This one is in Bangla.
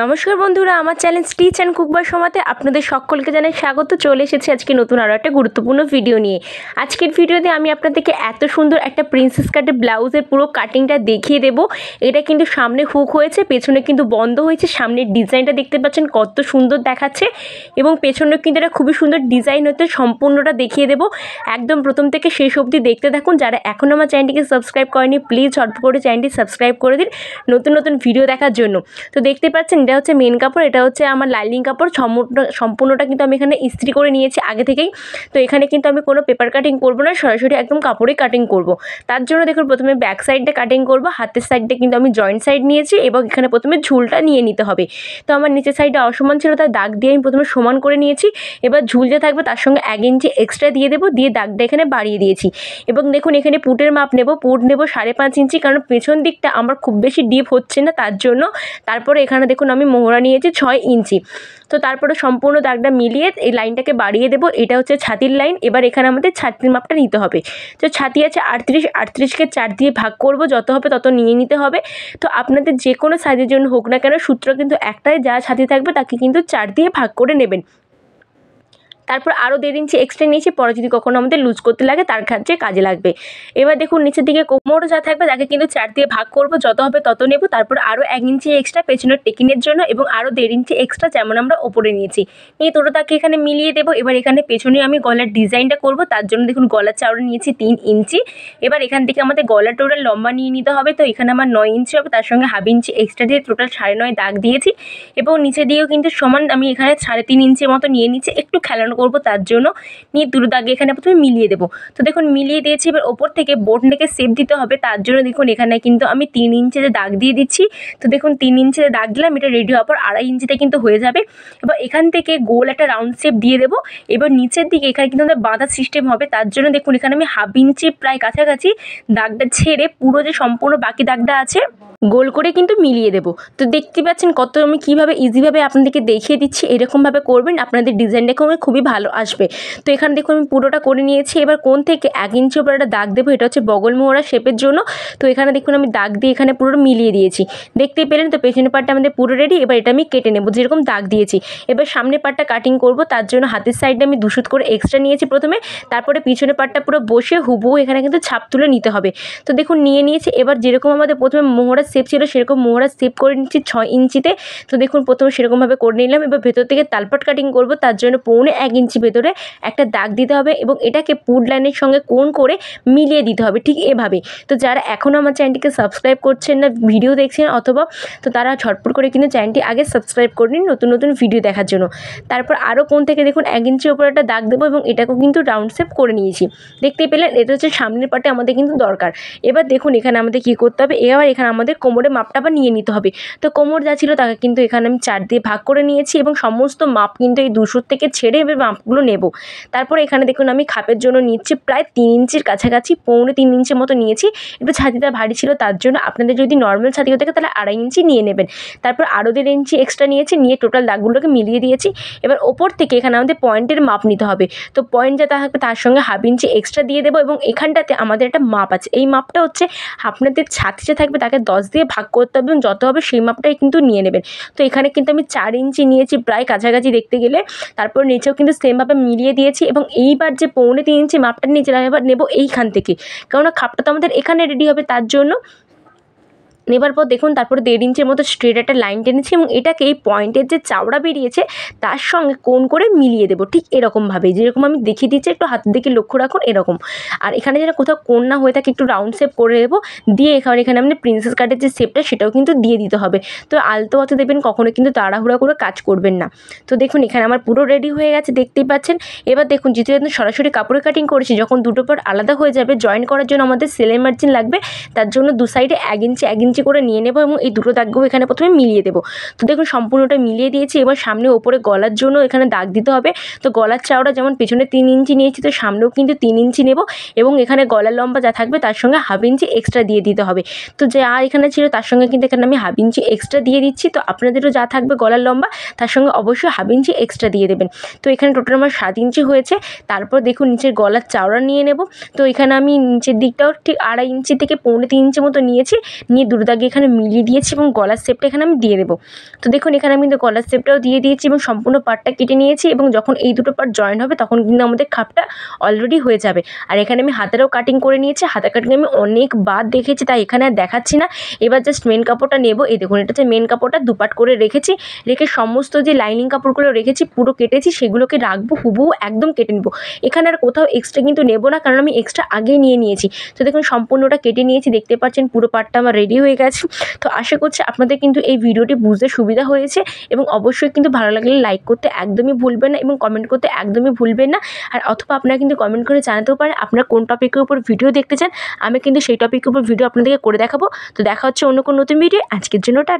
নমস্কার বন্ধুরা আমার চ্যানেল স্টিচ অ্যান্ড কুকবার সমাতে আপনাদের সকলকে জানাই স্বাগত চলে এসেছে আজকে নতুন আরও একটা গুরুত্বপূর্ণ ভিডিও নিয়ে আজকের ভিডিওতে আমি আপনাদেরকে এত সুন্দর একটা প্রিন্সেস কাটের ব্লাউজের পুরো কাটিংটা দেখিয়ে দেব এটা কিন্তু সামনে হুক হয়েছে পেছনে কিন্তু বন্ধ হয়েছে সামনের ডিজাইনটা দেখতে পাচ্ছেন কত সুন্দর দেখাচ্ছে এবং পেছনে কিন্তু এটা খুবই সুন্দর ডিজাইন হতে সম্পূর্ণটা দেখিয়ে দেব একদম প্রথম থেকে শেষ অবধি দেখতে থাকুন যারা এখন আমার চ্যানেলটিকে সাবস্ক্রাইব করেনি প্লিজ অল্প করে চ্যানেলটি সাবস্ক্রাইব করে দিন নতুন নতুন ভিডিও দেখার জন্য তো দেখতে পাচ্ছেন পাচ্ছেন এটা হচ্ছে মেন কাপড় এটা হচ্ছে আমার লাইলিং কাপড় সম্পূর্ণটা কিন্তু আমি এখানে ইস্ত্রি করে নিয়েছি আগে থেকেই তো এখানে কিন্তু আমি কোনো পেপার কাটিং করবো না সরাসরি একদম কাপড়ে কাটিং করব। তার জন্য দেখুন প্রথমে ব্যাক সাইডটা কাটিং করব হাতের সাইডটা কিন্তু আমি জয়েন্ট সাইড নিয়েছি এবং এখানে প্রথমে ঝুলটা নিয়ে নিতে হবে তো আমার নিচের সাইডটা অসমান ছিল তার দাগ দিয়ে আমি প্রথমে সমান করে নিয়েছি এবার ঝুল যে থাকবে তার সঙ্গে এক ইঞ্চি এক্সট্রা দিয়ে দেবো দিয়ে দাগটা এখানে বাড়িয়ে দিয়েছি এবং দেখুন এখানে পুটের মাপ নেব পুট নেবো সাড়ে পাঁচ ইঞ্চি কারণ পেছন দিকটা আমার খুব বেশি ডিপ হচ্ছে না তার জন্য তারপরে এখানে দেখুন এখন আমি মোহরা নিয়েছি ছয় ইঞ্চি তো তারপরে সম্পূর্ণ দাগটা মিলিয়ে এই লাইনটাকে বাড়িয়ে দেবো এটা হচ্ছে ছাতির লাইন এবার এখানে আমাদের ছাতির মাপটা নিতে হবে তো ছাতি আছে আটত্রিশ আটত্রিশকে চার দিয়ে ভাগ করব যত হবে তত নিয়ে নিতে হবে তো আপনাদের যে কোনো সাইজের জন্য হোক না কেন সূত্র কিন্তু একটাই যা ছাতি থাকবে তাকে কিন্তু চার দিয়ে ভাগ করে নেবেন তারপর আরও দেড় ইঞ্চি এক্সট্রা নিয়েছি পরে যদি কখনো আমাদের লুজ করতে লাগে তার ক্ষেত্রে কাজে লাগবে এবার দেখুন নিচের দিকে কোমরও যা থাকবে তাকে কিন্তু চার দিয়ে ভাগ করব যত হবে তত নেব তারপর আরও এক ইঞ্চি এক্সট্রা পেছনের টেকিনের জন্য এবং আরও দেড় ইঞ্চি এক্সট্রা যেমন আমরা ওপরে নিয়েছি নিয়ে তোটা তাকে এখানে মিলিয়ে দেবো এবার এখানে পেছনে আমি গলার ডিজাইনটা করব তার জন্য দেখুন গলার চাউড়া নিয়েছি তিন ইঞ্চি এবার এখান থেকে আমাদের গলা টোটাল লম্বা নিয়ে নিতে হবে তো এখানে আমার নয় ইঞ্চি হবে তার সঙ্গে হাফ ইঞ্চি এক্সট্রা দিয়ে টোটাল সাড়ে নয় দাগ দিয়েছি এবং নিচে দিয়েও কিন্তু সমান আমি এখানে সাড়ে তিন ইঞ্চির মতো নিয়ে নিচ্ছি একটু খেলানো করব তার জন্য নিয়ে দুটো দাগে এখানে প্রথমে মিলিয়ে দেবো তো দেখুন মিলিয়ে দিয়েছি এবার ওপর থেকে বোটটাকে সেপ দিতে হবে তার জন্য দেখুন এখানে কিন্তু আমি তিন ইঞ্চিতে দাগ দিয়ে দিচ্ছি তো দেখুন তিন যে দাগ দিলাম এটা রেডি হওয়ার পর আড়াই ইঞ্চিতে কিন্তু হয়ে যাবে এবার এখান থেকে গোল একটা রাউন্ড শেপ দিয়ে দেবো এবার নিচের দিকে এখানে কিন্তু আমাদের বাঁধার সিস্টেম হবে তার জন্য দেখুন এখানে আমি হাফ ইঞ্চি প্রায় কাছাকাছি দাগটা ছেড়ে পুরো যে সম্পূর্ণ বাকি দাগটা আছে গোল করে কিন্তু মিলিয়ে দেবো তো দেখতে পাচ্ছেন কত আমি কীভাবে ইজিভাবে আপনাদেরকে দেখিয়ে দিচ্ছি এরকমভাবে করবেন আপনাদের ডিজাইনটাকে আমি খুবই ভালো আসবে তো এখানে দেখুন আমি পুরোটা করে নিয়েছি এবার কোন থেকে এক ইঞ্চি ওপর একটা দাগ দেবো এটা হচ্ছে বগলমোহরা শেপের জন্য তো এখানে দেখুন আমি দাগ দিয়ে এখানে পুরো মিলিয়ে দিয়েছি দেখতে পেলেন তো পেছনের পার্টটা আমাদের পুরো রেডি এবার এটা আমি কেটে নেবো যেরকম দাগ দিয়েছি এবার সামনের পার্টটা কাটিং করব তার জন্য হাতের সাইডে আমি দুশুত করে এক্সট্রা নিয়েছি প্রথমে তারপরে পিছনে পার্টটা পুরো বসে হুবু এখানে কিন্তু ছাপ তুলে নিতে হবে তো দেখুন নিয়ে নিয়েছি এবার যেরকম আমাদের প্রথমে মোহরা শেপ ছিল সেরকম মোহরা শেপ করে নিচ্ছি ছয় ইঞ্চিতে তো দেখুন প্রথমে সেরকমভাবে করে নিলাম এবার ভেতর থেকে তালপাট কাটিং করব তার জন্য পৌনে এক ইঞ্চি ভেতরে একটা দাগ দিতে হবে এবং এটাকে পুড লাইনের সঙ্গে কোন করে মিলিয়ে দিতে হবে ঠিক এভাবে তো যারা এখনও আমার চ্যানেলটিকে সাবস্ক্রাইব করছেন না ভিডিও দেখছেন অথবা তো তারা ছটপট করে কিন্তু চ্যানেলটি আগে সাবস্ক্রাইব করে নিন নতুন নতুন ভিডিও দেখার জন্য তারপর আরও কোন থেকে দেখুন এক ইঞ্চির ওপর একটা দাগ দেবো এবং এটাকেও কিন্তু রাউন্ড শেপ করে নিয়েছি দেখতে পেলেন এটা হচ্ছে সামনের পাটে আমাদের কিন্তু দরকার এবার দেখুন এখানে আমাদের কি করতে হবে এবার এখানে আমাদের কোমরে মাপটা বা নিয়ে নিতে হবে তো কোমর যা ছিল তাকে কিন্তু এখানে আমি চার দিয়ে ভাগ করে নিয়েছি এবং সমস্ত মাপ কিন্তু এই দুশোর থেকে ছেড়ে এবার মাপগুলো নেব তারপর এখানে দেখুন আমি খাপের জন্য নিচ্ছি প্রায় তিন ইঞ্চির কাছাকাছি পৌনে তিন ইঞ্চের মতো নিয়েছি একটু ছাতিটা ভারী ছিল তার জন্য আপনাদের যদি নর্মাল ছাতি হয়ে থাকে তাহলে আড়াই ইঞ্চি নিয়ে নেবেন তারপর আরও দেড় ইঞ্চি এক্সট্রা নিয়েছি নিয়ে টোটাল দাগগুলোকে মিলিয়ে দিয়েছি এবার ওপর থেকে এখানে আমাদের পয়েন্টের মাপ নিতে হবে তো পয়েন্ট যা থাকবে তার সঙ্গে হাফ ইঞ্চি এক্সট্রা দিয়ে দেবো এবং এখানটাতে আমাদের একটা মাপ আছে এই মাপটা হচ্ছে আপনাদের ছাতি যে থাকবে তাকে দশ দিয়ে ভাগ করতে হবে এবং যত হবে সেই মাপটাই কিন্তু নিয়ে নেবেন তো এখানে কিন্তু আমি চার ইঞ্চি নিয়েছি প্রায় কাছাকাছি দেখতে গেলে তারপর নিচেও কিন্তু সেমভাবে মিলিয়ে দিয়েছি এবং এইবার যে পৌনে তিন ইঞ্চি মাপটা নিয়েছিলাম এবার নেব এইখান থেকে কেননা খাপটা তো আমাদের এখানে রেডি হবে তার জন্য নেবার পর দেখুন তারপরে দেড় ইঞ্চের মতো স্ট্রেট একটা লাইন টেনেছি এবং এটাকে এই পয়েন্টের যে চাওড়া বেরিয়েছে তার সঙ্গে কোন করে মিলিয়ে দেবো ঠিক এরকমভাবে যেরকম আমি দেখিয়ে দিচ্ছি একটু হাতের দিকে লক্ষ্য রাখুন এরকম আর এখানে যেন কোথাও কোন না হয়ে থাকে একটু রাউন্ড শেপ করে দেবো দিয়ে এখানে এখানে আপনি প্রিন্সেস কার্ডের যে শেপটা সেটাও কিন্তু দিয়ে দিতে হবে তো আলতো অত দেবেন কখনো কিন্তু তাড়াহুড়া করে কাজ করবেন না তো দেখুন এখানে আমার পুরো রেডি হয়ে গেছে দেখতেই পাচ্ছেন এবার দেখুন যেহেতু একদম সরাসরি কাপড়ে কাটিং করেছি যখন দুটো পর আলাদা হয়ে যাবে জয়েন করার জন্য আমাদের সেলাই মার্জিন লাগবে তার জন্য দু সাইডে এক ইঞ্চি এক ইঞ্চি ইঞ্চি করে নিয়ে নেবো এবং এই দুটো দাগগুলো এখানে প্রথমে মিলিয়ে দেবো তো দেখুন সম্পূর্ণটা মিলিয়ে দিয়েছি এবার সামনে ওপরে গলার জন্য এখানে দাগ দিতে হবে তো গলার চাওড়া যেমন পেছনে তিন ইঞ্চি নিয়েছি তো সামনেও কিন্তু তিন ইঞ্চি নেব এবং এখানে গলার লম্বা যা থাকবে তার সঙ্গে হাফ ইঞ্চি এক্সট্রা দিয়ে দিতে হবে তো যা এখানে ছিল তার সঙ্গে কিন্তু এখানে আমি হাফ ইঞ্চি এক্সট্রা দিয়ে দিচ্ছি তো আপনাদেরও যা থাকবে গলার লম্বা তার সঙ্গে অবশ্যই হাফ ইঞ্চি এক্সট্রা দিয়ে দেবেন তো এখানে টোটাল আমার সাত ইঞ্চি হয়েছে তারপর দেখুন নিচের গলার চাওড়া নিয়ে নেব তো এখানে আমি নিচের দিকটাও ঠিক আড়াই ইঞ্চি থেকে পৌনে তিন ইঞ্চি মতো নিয়েছি নিয়ে দুটো দাগে এখানে মিলিয়ে দিয়েছি এবং গলার শেপটা এখানে আমি দিয়ে দেবো তো দেখুন এখানে আমি কিন্তু গলার শেপটাও দিয়ে দিয়েছি এবং সম্পূর্ণ পার্টটা কেটে নিয়েছি এবং যখন এই দুটো পার্ট জয়েন হবে তখন কিন্তু আমাদের খাপটা অলরেডি হয়ে যাবে আর এখানে আমি হাতেরও কাটিং করে নিয়েছি হাতের কাটিং আমি অনেকবার দেখেছি তাই এখানে আর দেখাচ্ছি না এবার জাস্ট মেন কাপড়টা নেব এই দেখুন এটা হচ্ছে মেন কাপড়টা দুপাট করে রেখেছি রেখে সমস্ত যে লাইনিং কাপড়গুলো রেখেছি পুরো কেটেছি সেগুলোকে রাখবো হুবহু একদম কেটে নেবো এখানে আর কোথাও এক্সট্রা কিন্তু নেব না কারণ আমি এক্সট্রা আগে নিয়ে নিয়েছি তো দেখুন সম্পূর্ণটা কেটে নিয়েছি দেখতে পাচ্ছেন পুরো পার্টটা আমার রেডি হয়ে ঠিক আছে তো আশা করছি আপনাদের কিন্তু এই ভিডিওটি বুঝতে সুবিধা হয়েছে এবং অবশ্যই কিন্তু ভালো লাগলে লাইক করতে একদমই ভুলবেন না এবং কমেন্ট করতে একদমই ভুলবেন না আর অথবা আপনারা কিন্তু কমেন্ট করে জানাতেও পারেন আপনারা কোন টপিকের উপর ভিডিও দেখতে চান আমি কিন্তু সেই টপিকের উপর ভিডিও আপনাদেরকে করে দেখাবো তো দেখা হচ্ছে অন্য কোনো নতুন ভিডিও আজকের জন্য টাটা